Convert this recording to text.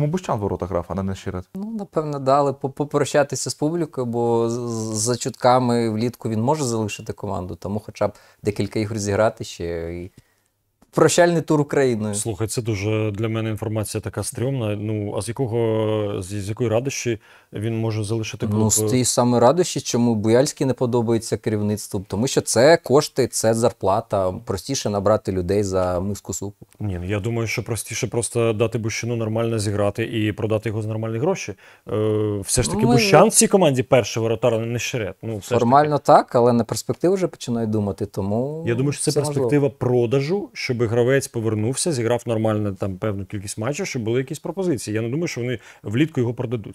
Чому Бущан в воротах грав, а не Нещирет? Ну, напевно, дали попрощатися з публікою, бо за чутками влітку він може залишити команду, тому хоча б декілька ігор зіграти ще. і прощальний тур Україною. Слухай, це дуже для мене інформація така стрьомна. Ну а з якого з якої радощі він може залишити ну, клуб? Ну, з е? тієї самої радощі, чому Буяльський не подобається керівництву, тому що це кошти, це зарплата. Простіше набрати людей за миску супу. Ні, ну, я думаю, що простіше просто дати Бущину нормально зіграти і продати його за нормальні гроші. Е, Все ж таки, Ми... Ну, Бущан в цій команді перший воротар не шерет. Ну формально так, але на перспективу вже починають думати. Тому я думаю, що це перспектива можливо. продажу, щоб щоб гравець повернувся, зіграв нормально там певну кількість матчів, щоб були якісь пропозиції. Я не думаю, що вони влітку його продадуть.